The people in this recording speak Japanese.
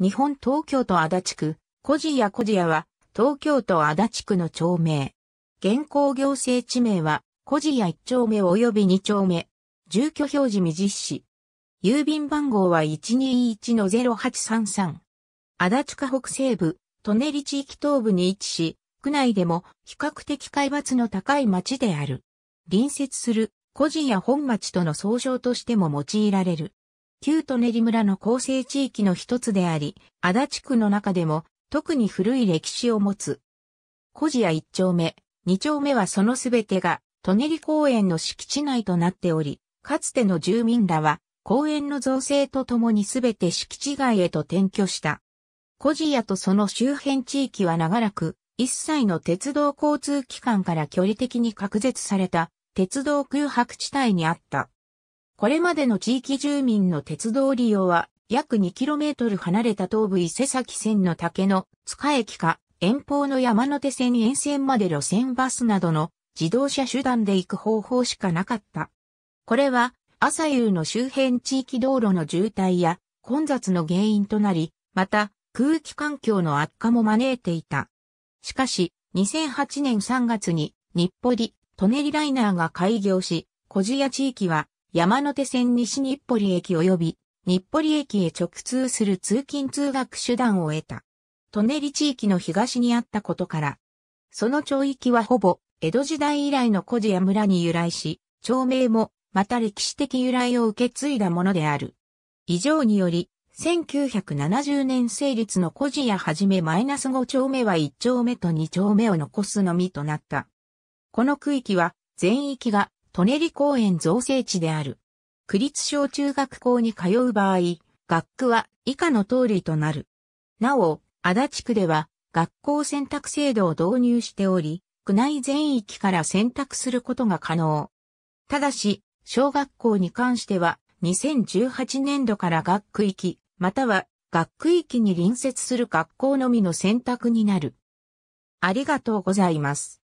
日本東京都足立区、小路屋小路屋は、東京都足立区の町名。現行行政地名は、小路屋1丁目及び2丁目。住居表示未実施。郵便番号は121-0833。足立区北西部、舎人地域東部に位置し、区内でも比較的海抜の高い町である。隣接する小路屋本町との総称としても用いられる。旧舎リ村の構成地域の一つであり、足立区の中でも特に古い歴史を持つ。小寺屋一丁目、二丁目はそのすべてが、舎リ公園の敷地内となっており、かつての住民らは、公園の造成とともにすべて敷地外へと転居した。小寺屋とその周辺地域は長らく、一切の鉄道交通機関から距離的に隔絶された鉄道空白地帯にあった。これまでの地域住民の鉄道利用は、約 2km 離れた東武伊勢崎線の竹の塚駅か、遠方の山手線沿線まで路線バスなどの自動車手段で行く方法しかなかった。これは、朝夕の周辺地域道路の渋滞や混雑の原因となり、また空気環境の悪化も招いていた。しかし、2008年3月に日暮里・舎人ライナーが開業し、小屋地域は山手線西日暮里駅及び日暮里駅へ直通する通勤通学手段を得た。ネリ地域の東にあったことから、その町域はほぼ江戸時代以来の古事や村に由来し、町名もまた歴史的由来を受け継いだものである。以上により、1970年成立の古事やはじめマイナス5丁目は1丁目と2丁目を残すのみとなった。この区域は全域が舎人公園造成地である。区立小中学校に通う場合、学区は以下の通りとなる。なお、足立区では学校選択制度を導入しており、区内全域から選択することが可能。ただし、小学校に関しては2018年度から学区域、または学区域に隣接する学校のみの選択になる。ありがとうございます。